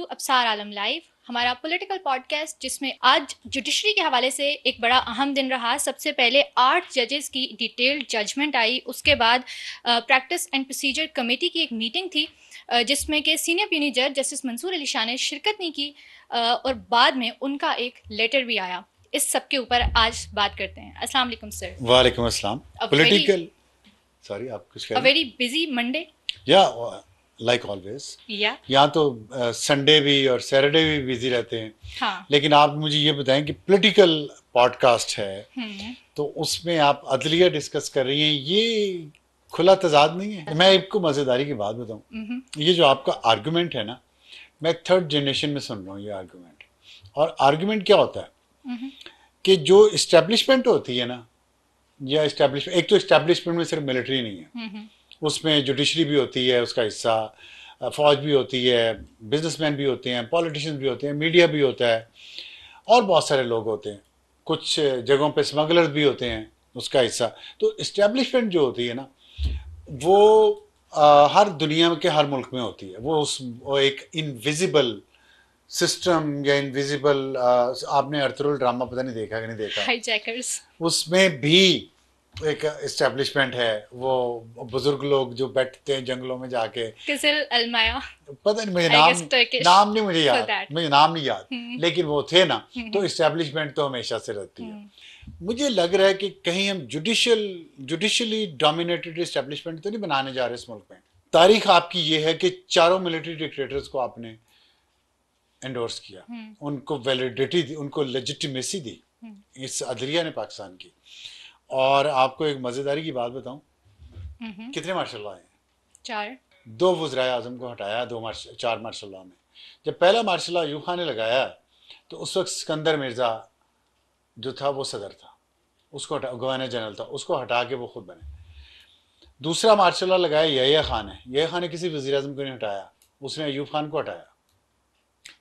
To Absar Alam live हमारा political podcast जिसमें आज जुडिशरी के हवाले से एक बड़ा अहम दिन रहा सबसे पहले आठ जजेस की डिटेल्ड जजमेंट आई उसके बाद प्रैक्टिस एंड प्रोसीजर कमेटी की एक मीटिंग थी जिसमें के सीनियर प्यूनी जज जस्टिस मंसूर अली शाह ने शिरकत नहीं की और बाद में उनका एक लेटर भी आया इस सब के ऊपर आज बात करते हैं अस्सलाम वालेकुम सर वालेकुम अस्सलाम पॉलिटिकल सॉरी आप कुछ वेरी बिजी मंडे या लाइक ऑलवेज यहाँ तो संडे uh, भी और सैटरडे भी बिजी रहते हैं हाँ. लेकिन आप मुझे ये बताएं कि पॉलिटिकल पॉडकास्ट है हुँ. हम्म। तो उसमें आप अदलिया डिस्कस कर रही हैं ये खुला तजाद नहीं है मैं आपको मज़ेदारी की बात बताऊँ हम्म। ये जो आपका आर्गुमेंट है ना मैं थर्ड जनरेशन में सुन रहा हूँ ये आर्गुमेंट और आर्गुमेंट क्या होता है हम्म। कि जो इस्टेब्लिशमेंट होती है ना या इस्टेब्लिशमेंट एक तो इस्टेब्लिशमेंट में सिर्फ मिलिट्री नहीं है उसमें जुडिशरी भी होती है उसका हिस्सा फौज भी होती है बिजनेसमैन भी होते हैं पॉलिटिशियन भी होते हैं मीडिया भी होता है और बहुत सारे लोग होते हैं कुछ जगहों पे स्मगलर्स भी होते हैं उसका हिस्सा तो इस्टेब्लिशमेंट जो होती है ना वो आ, हर दुनिया के हर मुल्क में होती है वो उस वो एक इनविजिबल सिस्टम या इनविजिबल आपने अर्थरुल ड्रामा पता नहीं देखा कि नहीं देखा उसमें भी एक एस्टेब्लिशमेंट है वो बुजुर्ग लोग जो बैठते हैं जंगलों में जाके पता नहीं मुझे नाम नाम नहीं मुझे याद मुझे नाम नहीं याद हम्म। लेकिन वो थे ना हम्म। तो एस्टेब्लिशमेंट तो हमेशा से रहती है हम्म। मुझे लग रहा है कि कहीं हम जुडिशल जुडिशली डोमिनेटेड एस्टेब्लिशमेंट तो नहीं बनाने जा रहे इस मुल्क में तारीख आपकी ये है कि चारों मिलिट्री डिक्टेटर्स को आपने एंडोर्स किया उनको वैलिडिटी दी उनको लेजिटिमेसी दी इस अदलिया ने पाकिस्तान की और आपको एक मज़ेदारी की बात बताऊं कितने मार्शल लॉ हैं चार दो वज्रा आजम को हटाया दो मार्शल चार मार्शल लॉ में जब पहला मार्शल लॉ यूखा ने लगाया तो उस वक्त सिकंदर मिर्ज़ा जो था वो सदर था उसको हटा गवर्नर जनरल था उसको हटा के वो खुद बने दूसरा मार्शल लॉ लगाया यही खान है यही खान ने किसी वजी अजम को नहीं हटाया उसने अयूब खान को हटाया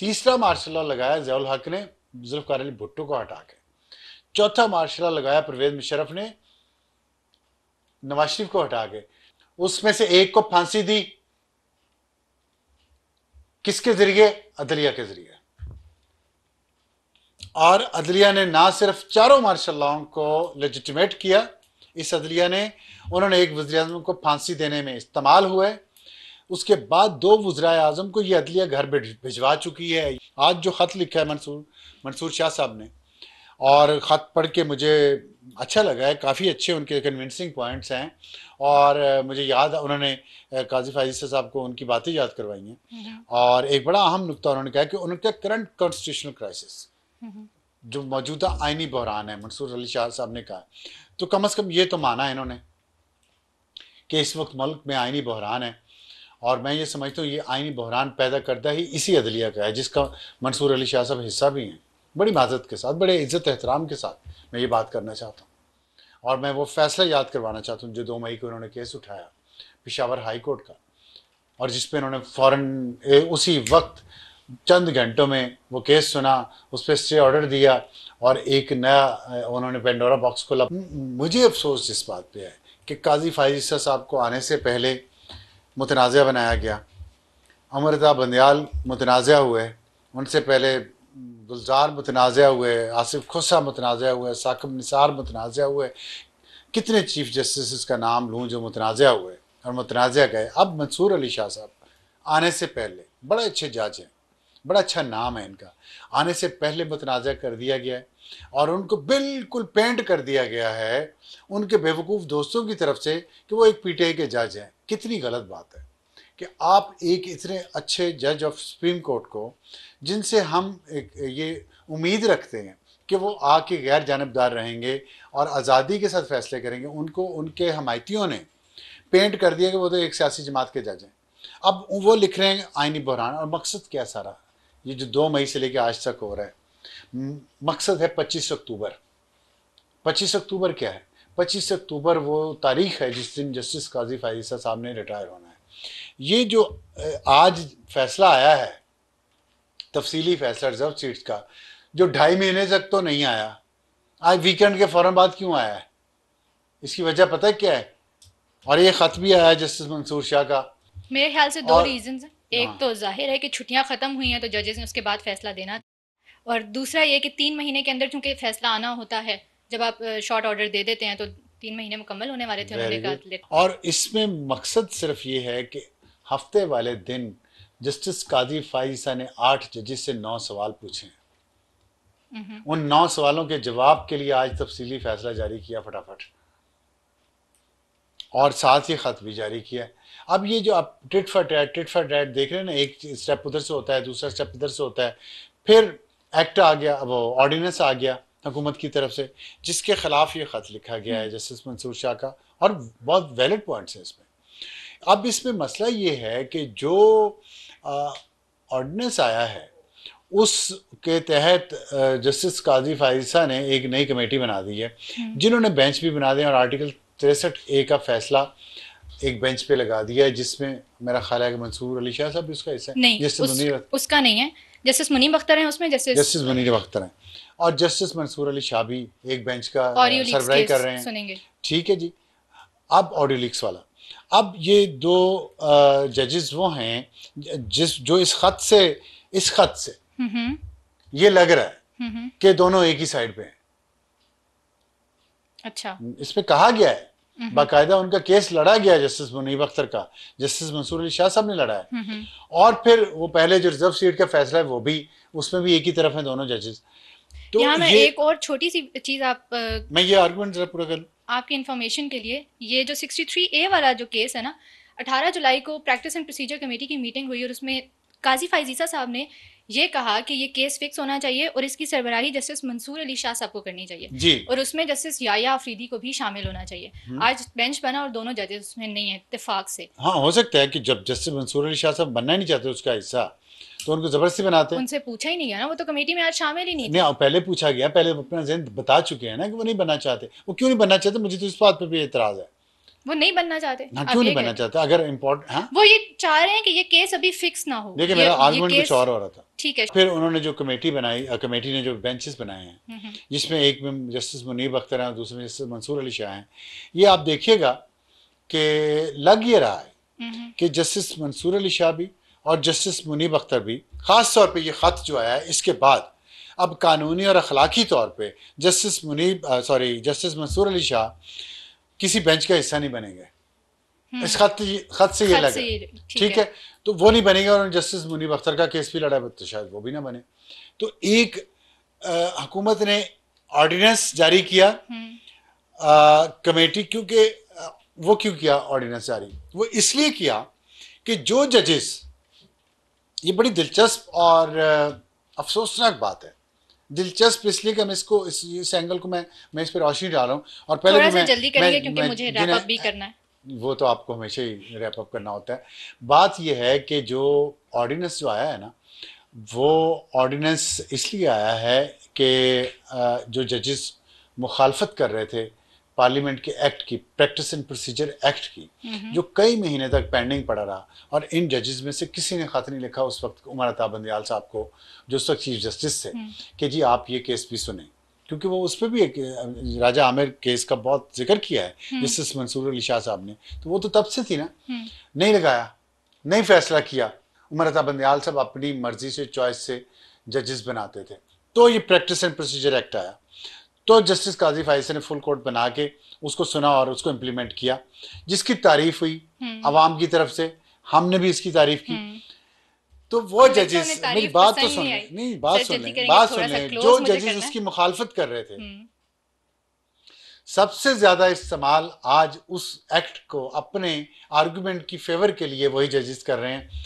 तीसरा मार्शल लॉ लगाया जयाल हक ने जुल्फकार अली भुट्टो को हटा के चौथा मार्शला लगाया परवेज मुशरफ ने नवाज शरीफ को हटा के उसमें से एक को फांसी दी किसके जरिए अदलिया के जरिए और अदलिया ने ना सिर्फ चारों मार्शलाओं को लेजिटिमेट किया इस अदलिया ने उन्होंने एक वजी अजम को फांसी देने में इस्तेमाल हुए उसके बाद दो वजरा आजम को यह अदलिया घर भिजवा चुकी है आज जो ख़त लिखा है मंसूर मंसूर शाह साहब ने और ख़त पढ़ के मुझे अच्छा लगा है काफ़ी अच्छे उनके कन्विंसिंग पॉइंट्स हैं और मुझे याद उन्होंने काजी फाइजी साहब को उनकी बातें याद करवाई हैं और एक बड़ा अहम नुकता उन्होंने कहा कि उनका करंट कॉन्स्टिट्यूशनल क्राइसिस जो मौजूदा आइनी बहरान है मंसूर अली शाह साहब ने कहा तो कम अज़ कम ये तो माना है इन्होंने कि इस वक्त मुल्क में आइनी बहरान है और मैं ये समझता हूँ ये आइनी बहरान पैदा करता ही इसी अदलिया का है जिसका मंसूर अली शाह साहब हिस्सा भी हैं बड़ी माजत के साथ बड़े इज़्ज़त एहतराम के साथ मैं ये बात करना चाहता हूँ और मैं वो फैसला याद करवाना चाहता हूँ जो दो मई को उन्होंने केस उठाया पिशावर हाई कोर्ट का और जिस पे उन्होंने फ़ौर उसी वक्त चंद घंटों में वो केस सुना उस पर स्टे ऑर्डर दिया और एक नया उन्होंने पेंडोरा बॉक्स खोला मुझे अफसोस इस बात पे है कि काजी फायजिस्सा साहब को आने से पहले मुतनाज़ बनाया गया अमृता बंदयाल मुतनाज़ हुए उनसे पहले गुलजार मतनाज़ा हुए आसिफ खुसा मतनाज़ा हुए साकब निसार मतनाज़ा हुए कितने चीफ जस्टिस का नाम लूँ जो मतनाज़ा हुए और मतनाज़ा गए अब मंसूर अली शाह साहब आने से पहले बड़े अच्छे जज हैं बड़ा अच्छा नाम है इनका आने से पहले मतनाज़ा कर दिया गया है और उनको बिल्कुल पेंट कर दिया गया है उनके बेवकूफ़ दोस्तों की तरफ से कि वो एक पीटीआई के जज हैं कितनी गलत बात है कि आप एक इतने अच्छे जज ऑफ सुप्रीम कोर्ट को जिनसे हम एक ये उम्मीद रखते हैं कि वो आके गैर जानबदार रहेंगे और आज़ादी के साथ फैसले करेंगे उनको उनके हमायतियों ने पेंट कर दिया कि वो तो एक सियासी जमात के जज हैं अब वो लिख रहे हैं आइनी बहरान और मकसद क्या सारा ये जो दो मई से लेकर आज तक हो रहा है मकसद है पच्चीस अक्टूबर पच्चीस अक्टूबर क्या है पच्चीस अक्टूबर वो तारीख है जिस दिन जस्टिस काजी फायसा साहब ने रिटायर होना है ये जो आज फैसला आया है तफसीली फैसला रिजर्व सीट्स का जो ढाई महीने तक तो नहीं आया आज वीकेंड के फ़ौर बाद क्यों आया है इसकी वजह पता है क्या है और ये ख़त भी आया जस्टिस मंसूर शाह का मेरे ख्याल से दो रीजन हैं एक हाँ। तो जाहिर है कि छुट्टियां ख़त्म हुई हैं तो जजेस ने उसके बाद फैसला देना और दूसरा ये कि तीन महीने के अंदर चूंकि फैसला आना होता है जब आप शॉर्ट ऑर्डर दे देते हैं तो तीन महीने मुकम्मल होने वाले थे और इसमें मकसद सिर्फ ये है कि हफ्ते वाले दिन जस्टिस कादी फाइसा ने आठ जजिस से नौ सवाल पूछे उन नौ सवालों के जवाब के लिए आज तफसीली फैसला जारी किया फटाफट और साथ ही ख़त भी जारी किया अब ये जो आप tit for tat tit for tat देख रहे हैं ना एक स्टेप उधर से होता है दूसरा स्टेप इधर से होता है फिर एक्ट आ गया अब ऑर्डिनेंस आ गया हुकूमत की तरफ से जिसके ख़िलाफ़ ये ख़त लिखा गया है हम्म। जस्टिस मंसूर शाह का और बहुत वैलिड पॉइंट्स हैं इसमें अब इसमें मसला ये है कि जो ऑर्डिनेंस आया है उस के तहत जस्टिस काजी फारिसा ने एक नई कमेटी बना दी है हम्म। जिन्होंने बेंच भी बना दिया और आर्टिकल तिरसठ ए का फैसला एक बेंच पे लगा दिया है जिसमें मेरा ख्याल है कि मंसूर अली शाह साहब उसका हिस्सा नहीं उस, मुनीर उसका नहीं है जस्टिस मुनीब अख्तर है उसमें जस्टिस जस्टिस अख्तर है और जस्टिस मंसूर अली शाह भी एक बेंच का सरवराई कर रहे हैं ठीक है जी अब ऑडियो लिक्स वाला अब ये दो जजेस वो हैं जिस जो इस खत से इस खत से ये लग रहा है कि दोनों एक ही साइड पे हैं अच्छा इस पे कहा गया है बाकायदा उनका केस लड़ा गया जस्टिस मुनीब अख्तर का जस्टिस मंसूर अली शाह साहब ने लड़ा है और फिर वो पहले जो रिजर्व सीट का फैसला है वो भी उसमें भी एक ही तरफ है दोनों जजेस तो यहाँ मैं एक और छोटी सी चीज आप मैं ये आर्गुमेंट जरा पूरा कर लू आपकी इन्फॉर्मेशन के लिए ये जो 63 ए वाला जो केस है ना 18 जुलाई को प्रैक्टिस एंड प्रोसीजर कमेटी की मीटिंग हुई और उसमें काजी फाइजीसा साहब ने ये कहा कि ये केस फिक्स होना चाहिए और इसकी सरबराही जस्टिस मंसूर अली शाह साहब को करनी चाहिए और उसमें जस्टिस याया अफरीदी को भी शामिल होना चाहिए हम्म। आज बेंच बना और दोनों जजेस उसमें नहीं है इतफाक से हाँ हो सकता है कि जब जस्टिस मंसूर अली शाह साहब बनना नहीं चाहते उसका हिस्सा तो उनको जबरदस्ती बनाते हैं उनसे पूछा ही नहीं गया ना वो तो कमेटी में आज शामिल ही नहीं नहीं हाँ, पहले पूछा गया पहले अपना जहन बता चुके हैं ना कि वो नहीं बनना चाहते वो क्यों नहीं बनना चाहते मुझे तो इस बात पर भी एतराज है वो नहीं बनना चाहते ना हाँ, क्यों नहीं बनना चाहते अगर इम्पोर्ट हाँ? वो ये चाह रहे हैं कि ये केस अभी फिक्स ना हो देखिए मेरा आर्गुमेंट कुछ और हो रहा था ठीक है फिर उन्होंने जो कमेटी बनाई कमेटी ने जो बेंचेस बनाए हैं हम्म, हम्म। जिसमें एक में जस्टिस मुनीब अख्तर हैं दूसरे में जस्टिस मंसूर अली शाह हैं ये आप देखिएगा कि लग ये रहा है हम्म, कि जस्टिस मंसूर अली शाह भी और जस्टिस मुनीब अख्तर भी ख़ास तौर पे ये ख़त जो आया है इसके बाद अब कानूनी और अखलाकी तौर पे justice Munib sorry justice Mansoor Ali Shah किसी बेंच का हिस्सा नहीं बनेंगे हम्म। इस खत खत से ये लगे ठीक है।, है तो वो नहीं बनेंगे और जस्टिस मुनीब अख्तर का केस भी लड़ा है शायद वो भी ना बने तो एक हुकूमत ने ऑर्डिनेंस जारी किया हम्म। कमेटी क्योंकि वो क्यों किया ऑर्डिनेंस जारी वो इसलिए किया कि जो जजेस ये बड़ी दिलचस्प और अफसोसनाक बात है दिलचस्प इसलिए कि मैं इसको इस, इस एंगल को मैं मैं इस पर रोशनी डाल रहा हूँ और पहले भी मैं, जल्दी मैं, क्योंकि मैं, मुझे रैप अप भी करना है वो तो आपको हमेशा ही रैप अप करना होता है बात यह है कि जो ऑर्डिनेंस जो आया है ना वो ऑर्डिनेंस इसलिए आया है कि जो जजेस मुखालफत कर रहे थे पार्लियामेंट के एक्ट की प्रैक्टिस एंड प्रोसीजर एक्ट की जो कई महीने तक पेंडिंग पड़ा रहा और इन जजेस में से किसी ने खत नहीं लिखा उस वक्त उमर अता बंदयाल साहब को जो उस वक्त चीफ जस्टिस थे कि जी आप ये केस भी सुने क्योंकि वो उस पर भी एक राजा आमिर केस का बहुत जिक्र किया है हम्म। जस्टिस मंसूर अली शाह साहब ने तो वो तो तब से थी ना हम्म। नहीं लगाया नहीं फैसला किया उमर अता बंदयाल साहब अपनी मर्जी से चॉइस से जजेस बनाते थे तो ये प्रैक्टिस एंड प्रोसीजर एक्ट आया तो जस्टिस काजी फायसे ने फुल कोर्ट बना के उसको सुना और उसको इम्प्लीमेंट किया जिसकी तारीफ हुई हम्म। आवाम की तरफ से हमने भी इसकी तारीफ की हम्म। तो वो जजेस मेरी तो बात तो सुन नहीं बात सुन लें बात सुन लें जो जजेस उसकी मुखालफत कर रहे थे हम्म। सबसे ज्यादा इस्तेमाल आज उस एक्ट को अपने आर्गुमेंट की फेवर के लिए वही जजेस कर रहे हैं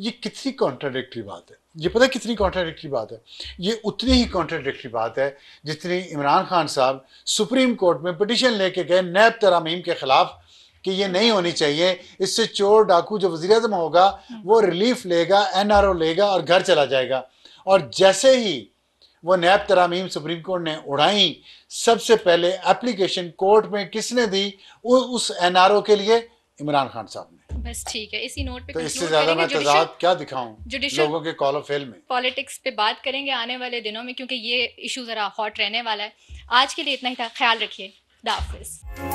ये कितनी कॉन्ट्राडिक्टरी बात है ये पता कितनी कॉन्ट्राडिक्टी बात है ये उतनी ही कॉन्ट्राडिक्टी बात है जितनी इमरान खान साहब सुप्रीम कोर्ट में पटिशन लेके गए नैब तरामीम के ख़िलाफ़ कि ये नहीं होनी चाहिए इससे चोर डाकू जो वजी अजम होगा वो रिलीफ लेगा एन आर ओ लेगा और घर चला जाएगा और जैसे ही वो नैब तरामीम सुप्रीम कोर्ट ने उड़ाई सबसे पहले एप्लीकेशन कोर्ट में किसने दी उस एन आर ओ के लिए इमरान खान साहब ने बस ठीक है इसी नोट पे तो इससे ज्यादा मैं तजाद क्या दिखाऊं लोगों के कॉल ऑफ में पॉलिटिक्स पे बात करेंगे आने वाले दिनों में क्योंकि ये इशू जरा हॉट रहने वाला है आज के लिए इतना ही था ख्याल रखिए दाफिज़